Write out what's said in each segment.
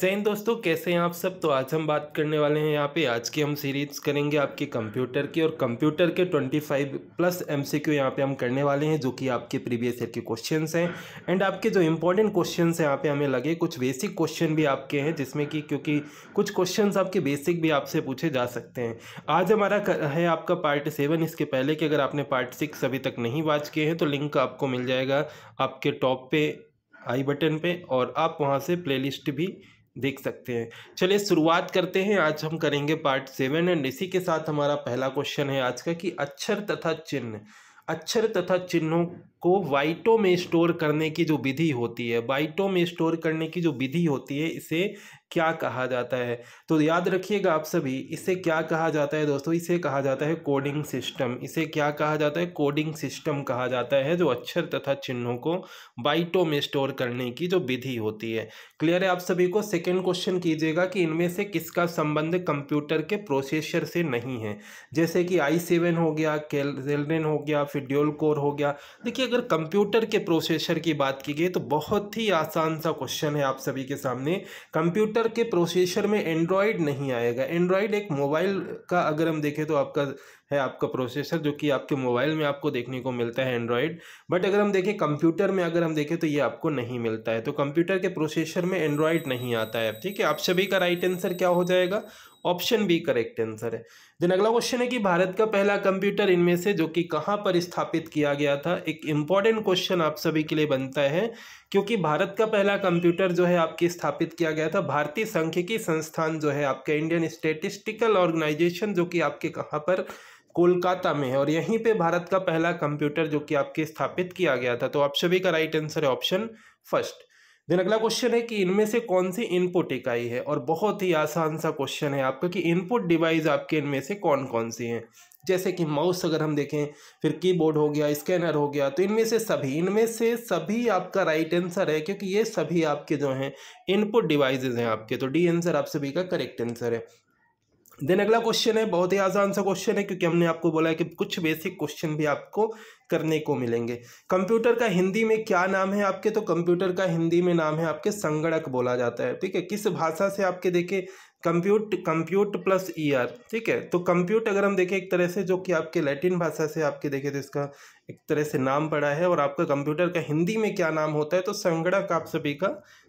जैन दोस्तों कैसे हैं आप सब तो आज हम बात करने वाले हैं यहाँ पे आज की हम सीरीज करेंगे आपके कंप्यूटर की और कंप्यूटर के 25 प्लस एमसीक्यू यहाँ पे हम करने वाले हैं जो कि आपके प्रीवियस ईयर के क्वेश्चंस हैं एंड आपके जो इंपॉर्टेंट क्वेश्चंस हैं यहाँ पे हमें लगे कुछ बेसिक क्वेश्चन भी आपके हैं जिसमें कि क्योंकि कुछ क्वेश्चन आपके बेसिक भी आपसे पूछे जा सकते हैं आज हमारा है आपका पार्ट सेवन इसके पहले कि अगर आपने पार्ट सिक्स अभी तक नहीं वाच किए हैं तो लिंक आपको मिल जाएगा आपके टॉप पे आई बटन पे और आप वहाँ से प्लेलिस्ट भी देख सकते हैं चलिए शुरुआत करते हैं आज हम करेंगे पार्ट सेवन एंड इसी के साथ हमारा पहला क्वेश्चन है आज का कि अक्षर तथा चिन्ह अक्षर तथा चिन्हों को वाइटो में स्टोर करने की जो विधि होती है वाइटो में स्टोर करने की जो विधि होती है इसे क्या कहा जाता है तो याद रखिएगा आप सभी इसे क्या कहा जाता है दोस्तों इसे कहा जाता है कोडिंग सिस्टम इसे क्या कहा जाता है कोडिंग सिस्टम कहा जाता है जो अक्षर तथा चिन्हों को बाइटों में स्टोर करने की जो विधि होती है क्लियर है आप सभी को सेकेंड क्वेश्चन कीजिएगा कि इनमें से किसका संबंध कंप्यूटर के प्रोसेसर से नहीं है जैसे कि आई सेवन हो गया केलरेन हो गया फिड्योल कोर हो गया देखिए अगर कंप्यूटर के प्रोसेसर की बात की गई तो बहुत ही आसान सा क्वेश्चन है आप सभी के सामने कंप्यूटर के प्रोसेसर में एंड्रॉयड नहीं आएगा एंड्रॉयड एक मोबाइल का अगर हम देखें तो आपका है आपका प्रोसेसर जो कि आपके मोबाइल में आपको देखने को मिलता है एंड्रॉयड बट अगर हम देखें कंप्यूटर में अगर हम देखें तो ये आपको नहीं मिलता है तो कंप्यूटर के प्रोसेसर में एंड्रॉयड नहीं आता है ठीक है आप सभी का राइट आंसर क्या हो जाएगा ऑप्शन बी करेक्ट आंसर है देन अगला क्वेश्चन है कि भारत का पहला कंप्यूटर इनमें से जो कि कहाँ पर स्थापित किया गया था एक इम्पॉर्टेंट क्वेश्चन आप सभी के लिए बनता है क्योंकि भारत का पहला कंप्यूटर जो है आपके स्थापित किया गया था भारतीय सांख्यिकी संस्थान जो है आपका इंडियन स्टेटिस्टिकल ऑर्गेनाइजेशन जो कि आपके कहाँ पर कोलकाता में है और यहीं पे भारत का पहला कंप्यूटर जो कि आपके स्थापित किया गया था तो आप सभी का राइट आंसर है ऑप्शन फर्स्ट देन अगला क्वेश्चन है कि इनमें से कौन सी इनपुट इकाई है और बहुत ही आसान सा क्वेश्चन है आपका कि इनपुट डिवाइस आपके इनमें से कौन कौन सी हैं जैसे कि माउस अगर हम देखें फिर कीबोर्ड हो गया स्कैनर हो गया तो इनमें से सभी इनमें से सभी आपका राइट आंसर है क्योंकि ये सभी आपके जो हैं इनपुट डिवाइजेज हैं आपके तो डी आंसर आप सभी का करेक्ट आंसर है देन अगला क्वेश्चन है बहुत ही आसान सा क्वेश्चन है क्योंकि हमने आपको बोला है कि कुछ बेसिक क्वेश्चन भी आपको करने को मिलेंगे कंप्यूटर का हिंदी में क्या नाम है आपके तो कंप्यूटर का हिंदी में नाम है आपके संगणक बोला जाता है ठीक है किस भाषा से आपके देखे compute compute plus E R ठीक है तो कंप्यूट अगर हम देखें एक तरह से जो कि आपके लैटिन भाषा से आपके देखे तो इसका एक तरह से नाम पड़ा है और आपका कंप्यूटर का हिंदी में क्या नाम होता है तो संगणक आप सभी का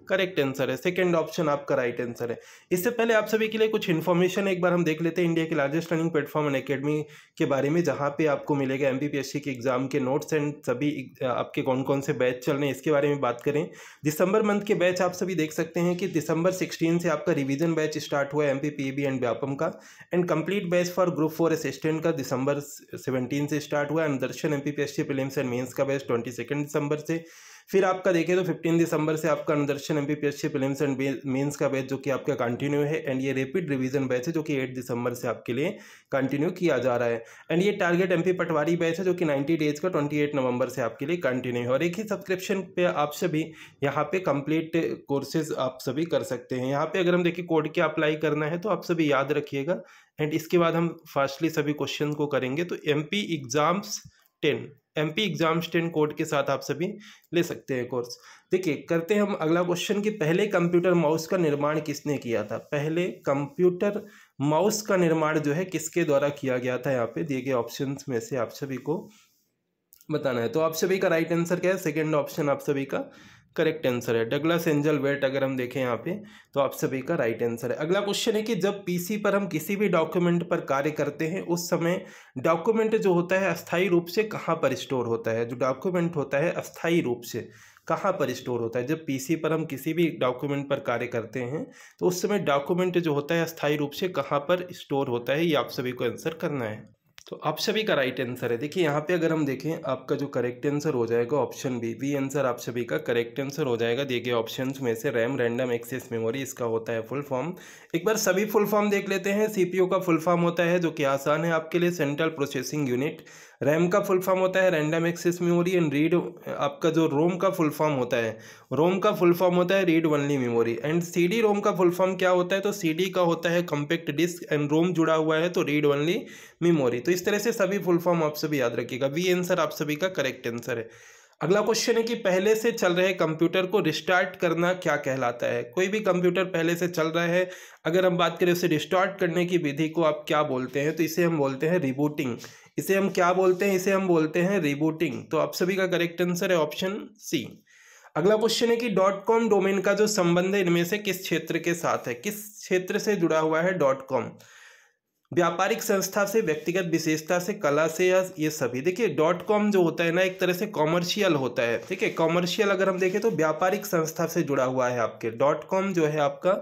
करेक्ट आंसर है सेकेंड ऑप्शन आपका राइट आंसर है इससे पहले आप सभी के लिए कुछ इन्फॉर्मेशन एक बार हम देख लेते हैं इंडिया के largest running platform and academy के बारे में जहाँ पे आपको मिलेगा एम के एग्जाम के नोट्स एंड सभी आपके कौन कौन से बैच चल रहे हैं इसके बारे में बात करें दिसंबर मंथ के बैच आप सभी देख सकते हैं कि दिसंबर सिक्सटीन से आपका रिविजन बैच स्टार्ट हुआ है एम एंड व्यापम का and complete batch for group four assistant का दिसंबर सेवनटीन से स्टार्ट हुआ है and Darshan M P P S C and mains का बैच ट्वेंटी सेकेंड दिसंबर से फिर आपका देखें तो फिफ्टीन दिसंबर से आपका Anudarshan M P prelims and mains का बैच जो कि आपका कंटिन्यू है एंड ये रैपिड रिवीजन बैच है जो कि एट दिसंबर से आपके लिए कंटिन्यू किया जा रहा है एंड ये टारगेट एम पटवारी बैच है जो कि नाइन्टी डेज का ट्वेंटी नवंबर से आपके लिए कंटिन्यू है और एक ही सब्सक्रिप्शन पे आप सभी यहाँ पे कंप्लीट कोर्सेज आप सभी कर सकते हैं यहाँ पे अगर हम देखिए कोड के अप्लाई करना है तो आप सभी याद रखिएगा एंड इसके बाद हम फास्टली सभी क्वेश्चन को करेंगे तो M exams ten MP exam stand code के साथ आप सभी ले सकते हैं कोर्स देखिए करते हैं हम अगला क्वेश्चन कि पहले कंप्यूटर माउस का निर्माण किसने किया था पहले कंप्यूटर माउस का निर्माण जो है किसके द्वारा किया गया था यहाँ पे दिए गए ऑप्शन में से आप सभी को बताना है तो आप सभी का राइट आंसर क्या है सेकेंड ऑप्शन आप सभी का करेक्ट आंसर है डगलस एंजल वेट अगर हम देखें यहाँ पे तो आप सभी का राइट right आंसर है अगला क्वेश्चन है कि जब पीसी पर हम किसी भी डॉक्यूमेंट पर कार्य करते हैं उस समय डॉक्यूमेंट जो होता है अस्थायी रूप से कहाँ पर स्टोर होता है जो डॉक्यूमेंट होता है अस्थायी रूप से कहाँ पर स्टोर होता है जब पीसी पर हम किसी भी डॉक्यूमेंट पर कार्य करते हैं तो उस समय डॉक्यूमेंट जो होता है अस्थायी रूप से कहाँ पर स्टोर होता है ये आप सभी को आंसर करना है तो आप सभी का राइट आंसर है देखिए यहाँ पे अगर हम देखें आपका जो करेक्ट आंसर हो जाएगा ऑप्शन बी बी आंसर आप सभी का करेक्ट आंसर हो जाएगा देखिए ऑप्शंस में से रैम रैंडम एक्सेस मेमोरी इसका होता है फुल फॉर्म एक बार सभी फुल फॉर्म देख लेते हैं सीपीयू का फुल फॉर्म होता है जो कि आसान है आपके लिए सेंट्रल प्रोसेसिंग यूनिट रैम का फुल फॉर्म होता है random access memory and read आपका जो रोम का फुल फॉर्म होता है रोम का फुल फॉर्म होता है read only memory and CD ROM का फुल फॉर्म क्या होता है तो सीडी का होता है कम्पैक्ट डिस्क एंड रोम जुड़ा हुआ है तो रीड ओनली मेमोरी तो इस तरह से सभी फुल फॉर्म आप सभी याद रखिएगा वी आंसर आप सभी का करेक्ट आंसर है अगला क्वेश्चन है कि पहले से चल रहे कंप्यूटर को रिस्टार्ट करना क्या कहलाता है कोई भी कंप्यूटर पहले से चल रहा है अगर हम बात करें उसे रिस्टार्ट करने की विधि को आप क्या बोलते हैं तो इसे हम बोलते हैं रिबूटिंग इसे हम क्या बोलते हैं इसे हम बोलते हैं रिबूटिंग तो आप सभी का करेक्ट आंसर है ऑप्शन सी अगला क्वेश्चन है कि डॉट कॉम डोमेन का जो संबंध है इनमें से किस क्षेत्र के साथ है किस क्षेत्र से जुड़ा हुआ है डॉट कॉम व्यापारिक संस्था से व्यक्तिगत विशेषता से कला से या ये सभी देखिए डॉट कॉम जो होता है ना एक तरह से कॉमर्शियल होता है ठीक है कॉमर्शियल अगर हम देखें तो व्यापारिक संस्था से जुड़ा हुआ है आपके डॉट कॉम जो है आपका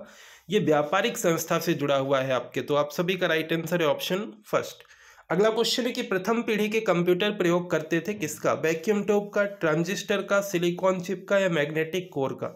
ये व्यापारिक संस्था से जुड़ा हुआ है आपके तो आप सभी का राइट आंसर है ऑप्शन फर्स्ट अगला क्वेश्चन है कि प्रथम पीढ़ी के कंप्यूटर प्रयोग करते थे किसका वैक्यूम ट्यूब का ट्रांजिस्टर का सिलिकॉन चिप का या मैग्नेटिक कोर का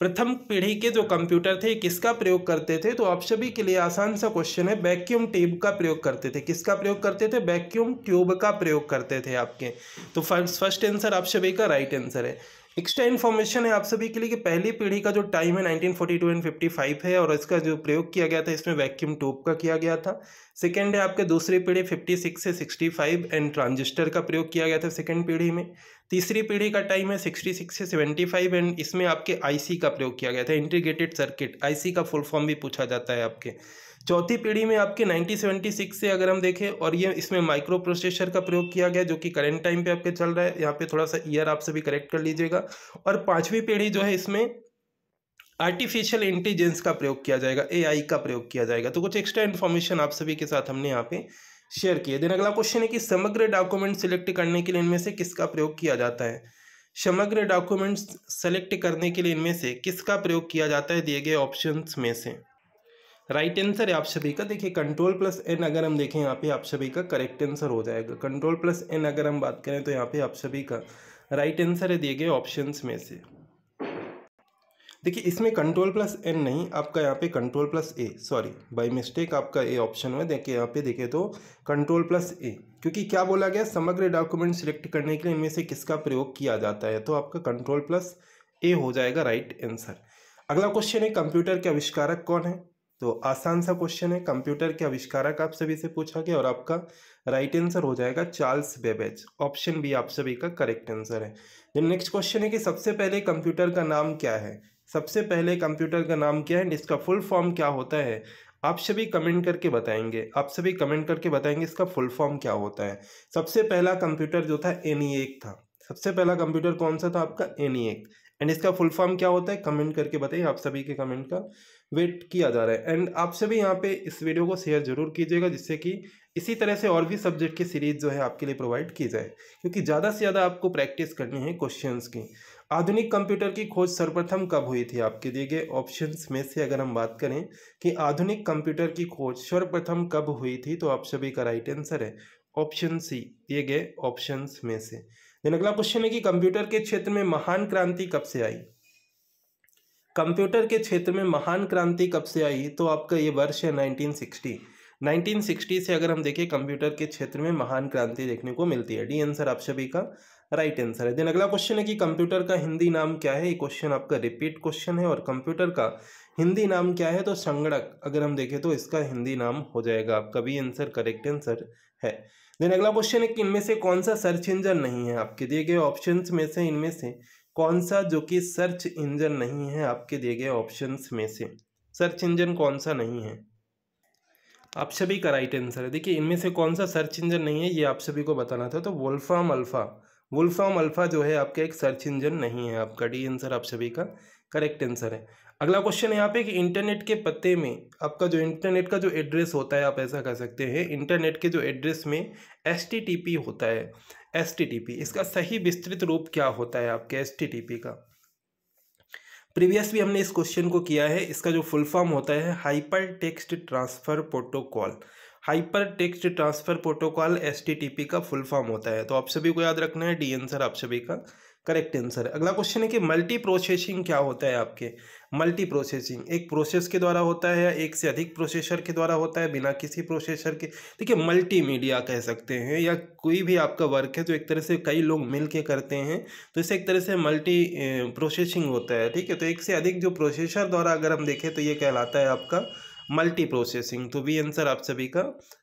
प्रथम पीढ़ी के जो कंप्यूटर थे किसका प्रयोग करते थे तो आप सभी के लिए आसान सा क्वेश्चन है वैक्यूम ट्यूब का प्रयोग करते थे किसका प्रयोग करते थे वैक्यूम ट्यूब का प्रयोग करते थे आपके तो फर्स्ट फर्स्ट आंसर आप सभी का राइट आंसर है एक्स्ट्रा इन्फॉर्मेशन है आप सभी के लिए कि पहली पीढ़ी का जो टाइम है 1942 एंड 55 है और इसका जो प्रयोग किया गया था इसमें वैक्यूम ट्यूब का किया गया था सेकेंड है आपके दूसरी पीढ़ी 56 से 65 एंड ट्रांजिस्टर का प्रयोग किया गया था सेकेंड पीढ़ी में तीसरी पीढ़ी का टाइम है सिक्सटी सिक्स से सेवेंटी फाइव एंड इसमें आपके आईसी का प्रयोग किया गया था इंटीग्रेटेड सर्किट आईसी का फुल फॉर्म भी पूछा जाता है आपके चौथी पीढ़ी में आपके सेवेंटी सिक्स से अगर हम देखें और ये इसमें माइक्रो प्रोसेसर का प्रयोग किया गया जो कि करेंट टाइम पे आपके चल रहा है यहाँ पे थोड़ा सा ईयर आप सभी करेक्ट कर लीजिएगा और पांचवी पीढ़ी जो है इसमें आर्टिफिशियल इंटेलिजेंस का प्रयोग किया जाएगा एआई का प्रयोग किया जाएगा तो कुछ एक्स्ट्रा इन्फॉर्मेशन आप सभी के साथ हमने यहाँ पे शेयर किए देन अगला क्वेश्चन है कि समग्र डॉक्यूमेंट सिलेक्ट करने के लिए इनमें से किसका प्रयोग किया जाता है समग्र डॉक्यूमेंट्स सेलेक्ट करने के लिए इनमें से किसका प्रयोग किया जाता है दिए गए ऑप्शन में से राइट आंसर है आप सभी का देखिए कंट्रोल प्लस एन अगर हम देखें यहाँ पे आप सभी का करेक्ट आंसर हो जाएगा कंट्रोल प्लस एन अगर हम बात करें तो यहाँ पे आप सभी का राइट आंसर है दिए गए ऑप्शंस में से देखिए इसमें कंट्रोल प्लस एन नहीं आपका यहाँ पे control plus A sorry by mistake आपका ए ऑप्शन में देखिए यहाँ पे देखे तो कंट्रोल प्लस ए क्योंकि क्या बोला गया समग्र डॉक्यूमेंट सिलेक्ट करने के लिए इनमें से किसका प्रयोग किया जाता है तो आपका कंट्रोल प्लस ए हो जाएगा राइट आंसर अगला क्वेश्चन है कंप्यूटर के आविष्कारक कौन है तो आसान सा क्वेश्चन है कंप्यूटर के आविष्कारक आप सभी से पूछा गया और आपका राइट आंसर हो जाएगा चार्ल्स बेबेज ऑप्शन बी आप सभी का करेक्ट आंसर है नेक्स्ट क्वेश्चन है कि सबसे पहले कंप्यूटर का नाम क्या है सबसे पहले कंप्यूटर का नाम क्या है एंड इसका फुल फॉर्म क्या होता है आप सभी कमेंट करके बताएंगे आप सभी कमेंट करके बताएंगे इसका फुल फॉर्म क्या होता है सबसे पहला कंप्यूटर जो था एन e था सबसे पहला कंप्यूटर कौन सा था आपका एन एंड e इसका फुल फॉर्म क्या होता है कमेंट करके बताइए आप सभी के कमेंट का वेट किया जा रहा है एंड आप सभी यहाँ पे इस वीडियो को शेयर जरूर कीजिएगा जिससे कि इसी तरह से और भी सब्जेक्ट की सीरीज़ जो है आपके लिए प्रोवाइड की जाए क्योंकि ज़्यादा से ज़्यादा आपको प्रैक्टिस करनी है क्वेश्चंस की आधुनिक कंप्यूटर की खोज सर्वप्रथम कब हुई थी आपके दिए गए ऑप्शंस में से अगर हम बात करें कि आधुनिक कंप्यूटर की खोज सर्वप्रथम कब हुई थी तो आप सभी का राइट आंसर है ऑप्शन सी दिए गए ऑप्शन में से देन अगला क्वेश्चन है कि कंप्यूटर के क्षेत्र में महान क्रांति कब से आई कंप्यूटर के क्षेत्र में महान क्रांति कब से आई तो आपका ये वर्ष है नाइनटीन 1960 से अगर हम देखें कंप्यूटर के क्षेत्र में महान क्रांति देखने को मिलती है डी आंसर आप सभी का राइट आंसर है देन अगला क्वेश्चन है कि कंप्यूटर का हिंदी नाम क्या है ये क्वेश्चन आपका रिपीट क्वेश्चन है और कंप्यूटर का हिंदी नाम क्या है तो संगणक अगर हम देखें तो इसका हिंदी नाम हो जाएगा आपका भी आंसर करेक्ट आंसर है देन अगला क्वेश्चन है कि इनमें से कौन सा सर्च इंजन नहीं है आपके दिए गए ऑप्शन में से इनमें से कौन सा जो कि सर्च इंजन नहीं है आपके दिए गए ऑप्शन में से सर्च इंजन कौन सा नहीं है आप सभी का राइट आंसर है देखिए इनमें से कौन सा सर्च इंजन नहीं है ये आप सभी को बताना था तो वुल्फाम अल्फ़ा वुल्फाम अल्फ़ा जो है आपका एक सर्च इंजन नहीं है आपका डी आंसर आप सभी का करेक्ट आंसर है अगला क्वेश्चन यहाँ पे कि इंटरनेट के पते में आपका जो इंटरनेट का जो एड्रेस होता है आप ऐसा कह सकते हैं इंटरनेट के जो एड्रेस में एस होता है एस इसका सही विस्तृत रूप क्या होता है आपके एस का प्रीवियस भी हमने इस क्वेश्चन को किया है इसका जो फुल फॉर्म होता है hyper text transfer protocol hyper text transfer protocol S का फुल फॉर्म होता है तो आप सभी को याद रखना है डी आंसर आप सभी का करेक्ट आंसर है अगला क्वेश्चन है कि मल्टी प्रोसेसिंग क्या होता है आपके मल्टी प्रोसेसिंग एक प्रोसेस के द्वारा होता है या एक से अधिक प्रोसेसर के द्वारा होता है बिना किसी प्रोसेसर के देखिए मल्टी मीडिया कह सकते हैं या कोई भी आपका वर्क है तो एक तरह से कई लोग मिल के करते हैं तो इसे एक तरह से मल्टी प्रोसेसिंग होता है ठीक है तो एक से अधिक जो प्रोसेसर द्वारा अगर हम देखें तो ये कहलाता है आपका मल्टी प्रोसेसिंग तो भी आंसर आप सभी का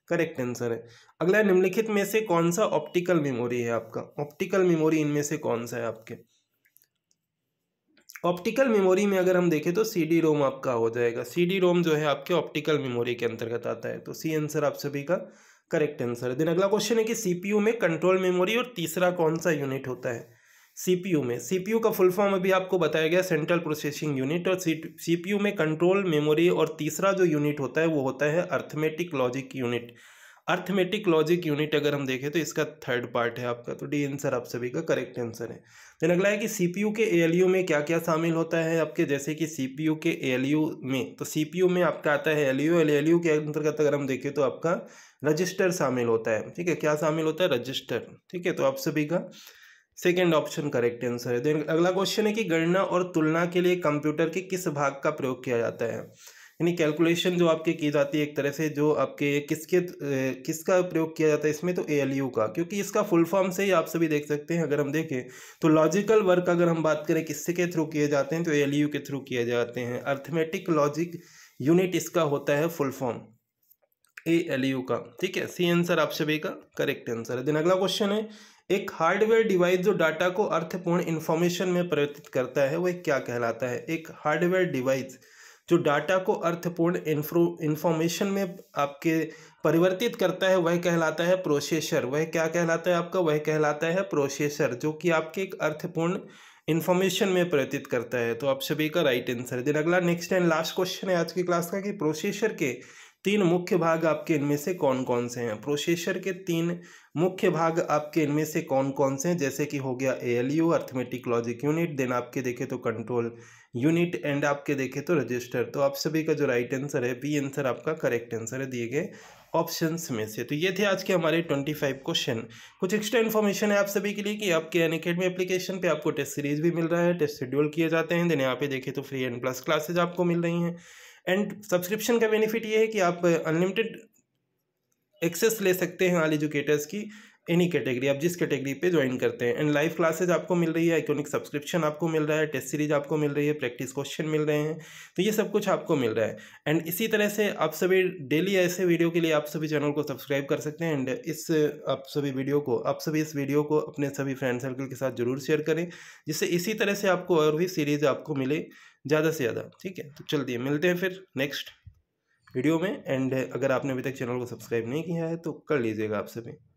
करेक्ट आंसर है अगला निम्नलिखित में से कौन सा ऑप्टिकल मेमोरी है आपका ऑप्टिकल मेमोरी इनमें से कौन सा है आपके ऑप्टिकल मेमोरी में अगर हम देखें तो सी डी रोम आपका हो जाएगा सी डी रोम जो है आपके ऑप्टिकल मेमोरी के अंतर्गत आता है तो सी आंसर आप सभी का करेक्ट आंसर है देन अगला क्वेश्चन है कि सीपीयू में कंट्रोल मेमोरी और तीसरा कौन सा यूनिट होता है सीपीयू में सीपीयू का फुल फॉर्म अभी आपको बताया गया सेंट्रल प्रोसेसिंग यूनिट और सीपीयू में कंट्रोल मेमोरी और तीसरा जो यूनिट होता है वो होता है arithmetic logic unit arithmetic logic unit अगर हम देखें तो इसका थर्ड पार्ट है आपका तो डी आंसर आप सभी का करेक्ट आंसर है देन अगला है कि सीपीयू के एएलयू में क्या क्या शामिल होता है आपके जैसे कि सीपीयू के एएलयू में तो सीपीयू में आपका आता है एलयू एल के अंतर्गत अगर हम देखें तो आपका रजिस्टर शामिल होता है ठीक है क्या शामिल होता है रजिस्टर ठीक है तो आप सभी का सेकेंड ऑप्शन करेक्ट आंसर है देन अगला क्वेश्चन है कि गणना और तुलना के लिए कंप्यूटर के किस भाग का प्रयोग किया जाता है यानी कैलकुलेशन जो आपके की जाती है एक तरह से जो आपके किसके किसका प्रयोग किया जाता है इसमें तो ए एल यू का क्योंकि इसका फुल फॉर्म से ही आप सभी देख सकते हैं अगर हम देखें तो लॉजिकल वर्क अगर हम बात करें के थ्रू किए जाते हैं तो ए एल यू के थ्रू किए जाते हैं अर्थमेटिक लॉजिक यूनिट इसका होता है full form A L U का ठीक है सी आंसर आप सभी का करेक्ट आंसर है देन अगला क्वेश्चन है एक हार्डवेयर डिवाइस जो डाटा को अर्थपूर्ण इन्फॉर्मेशन में परिवर्तित करता है वह क्या कहलाता है एक हार्डवेयर डिवाइस जो डाटा को अर्थपूर्ण इन्फॉर्मेशन में आपके परिवर्तित करता है वह कहलाता है प्रोसेसर वह क्या कहलाता है आपका वह कहलाता है प्रोसेसर जो कि आपके एक अर्थपूर्ण इन्फॉर्मेशन में परिवर्तित करता है तो आप सभी का राइट आंसर दिन अगला नेक्स्ट एंड लास्ट क्वेश्चन है आज की क्लास का कि प्रोसेसर के तीन मुख्य भाग आपके इनमें से कौन कौन से हैं प्रोसेसर के तीन मुख्य भाग आपके इनमें से कौन कौन से हैं जैसे कि हो गया A L U arithmetic logic unit then आपके देखें तो कंट्रोल यूनिट एंड आपके देखे तो रजिस्टर तो आप सभी का जो राइट आंसर है बी आंसर आपका करेक्ट आंसर है दिए गए ऑप्शंस में से तो ये थे आज के हमारे ट्वेंटी फाइव क्वेश्चन कुछ एक्स्ट्रा इन्फॉर्मेशन है आप सभी के लिए कि आपके एन अकेडमी एप्लीकेशन पे आपको टेस्ट सीरीज भी मिल रहा है टेस्ट शेड्यूल किए जाते हैं देने यहाँ पे देखे तो फ्री एंड प्लस क्लासेज आपको मिल रही हैं एंड सब्सक्रिप्शन का बेनिफिट ये है कि आप अनलिमिटेड एक्सेस ले सकते हैं ऑल एजुकेटर्स की एनी कैटेगरी आप जिस कैटेगरी पे ज्वाइन करते हैं एंड लाइव क्लासेज आपको मिल रही है आइकोनिक सब्सक्रिप्शन आपको मिल रहा है टेस्ट सीरीज आपको मिल रही है प्रैक्टिस क्वेश्चन मिल रहे हैं तो ये सब कुछ आपको मिल रहा है एंड इसी तरह से आप सभी डेली ऐसे वीडियो के लिए आप सभी चैनल को सब्सक्राइब कर सकते हैं एंड इस आप सभी वीडियो को आप सभी इस वीडियो को अपने सभी फ्रेंड सर्कल के साथ जरूर शेयर करें जिससे इसी तरह से आपको और भी सीरीज आपको मिले ज़्यादा से ज़्यादा ठीक है तो चलते मिलते हैं फिर नेक्स्ट वीडियो में एंड अगर आपने अभी तक चैनल को सब्सक्राइब नहीं किया है तो कर लीजिएगा आप सभी